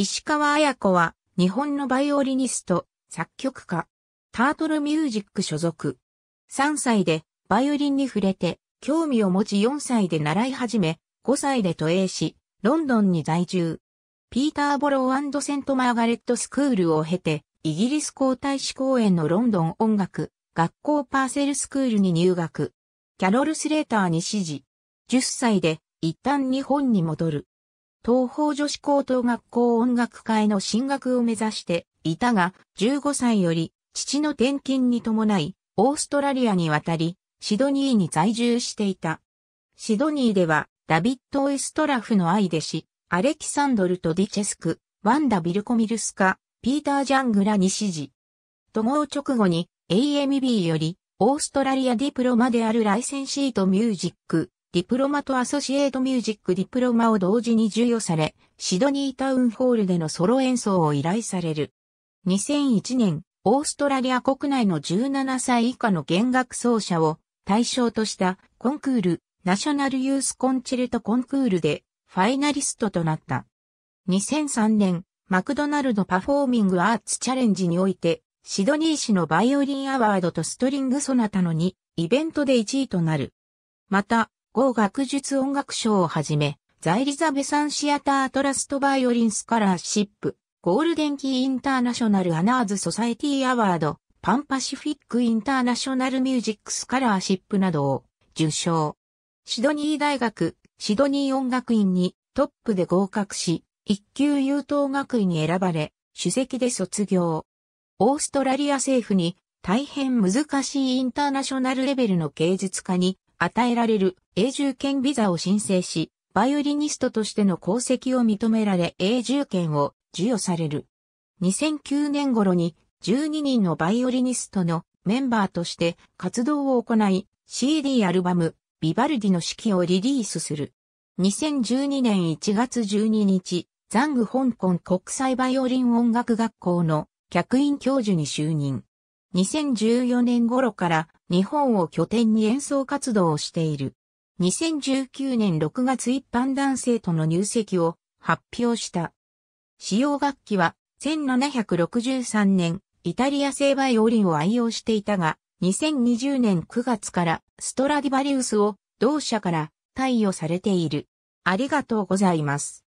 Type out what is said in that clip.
石川綾子は、日本のバイオリニスト、作曲家、タートルミュージック所属。3歳で、バイオリンに触れて、興味を持ち4歳で習い始め、5歳で渡英し、ロンドンに在住。ピーターボローセント・マーガレット・スクールを経て、イギリス皇太子公園のロンドン音楽、学校パーセルスクールに入学。キャロル・スレーターに指示。10歳で、一旦日本に戻る。東方女子高等学校音楽会の進学を目指していたが、15歳より父の転勤に伴い、オーストラリアに渡り、シドニーに在住していた。シドニーでは、ダビッド・エストラフの愛弟子、アレキサンドルとディチェスク、ワンダ・ビルコミルスカ、ピーター・ジャングラに指示。都合直後に AMB より、オーストラリアディプロマであるライセンシートミュージック、ディプロマとアソシエイトミュージックディプロマを同時に授与され、シドニータウンホールでのソロ演奏を依頼される。2001年、オーストラリア国内の17歳以下の弦楽奏者を対象としたコンクール、ナショナルユースコンチェルトコンクールでファイナリストとなった。2003年、マクドナルドパフォーミングアーツチャレンジにおいて、シドニー市のバイオリンアワードとストリングソナタの2イベントで1位となる。また、語学術音楽賞をはじめ、ザイリザベサンシアタートラストバイオリンスカラーシップ、ゴールデンキーインターナショナルアナーズソサエティアワード、パンパシフィックインターナショナルミュージックスカラーシップなどを受賞。シドニー大学、シドニー音楽院にトップで合格し、一級優等学位に選ばれ、主席で卒業。オーストラリア政府に大変難しいインターナショナルレベルの芸術家に与えられる永住権ビザを申請し、バイオリニストとしての功績を認められ永住権を授与される。2009年頃に12人のバイオリニストのメンバーとして活動を行い CD アルバムビバルディの式をリリースする。2012年1月12日、ザング香港国際バイオリン音楽学校の客員教授に就任。2014年頃から日本を拠点に演奏活動をしている。2019年6月一般男性との入籍を発表した。使用楽器は1763年イタリア製バイオリンを愛用していたが、2020年9月からストラディバリウスを同社から貸与されている。ありがとうございます。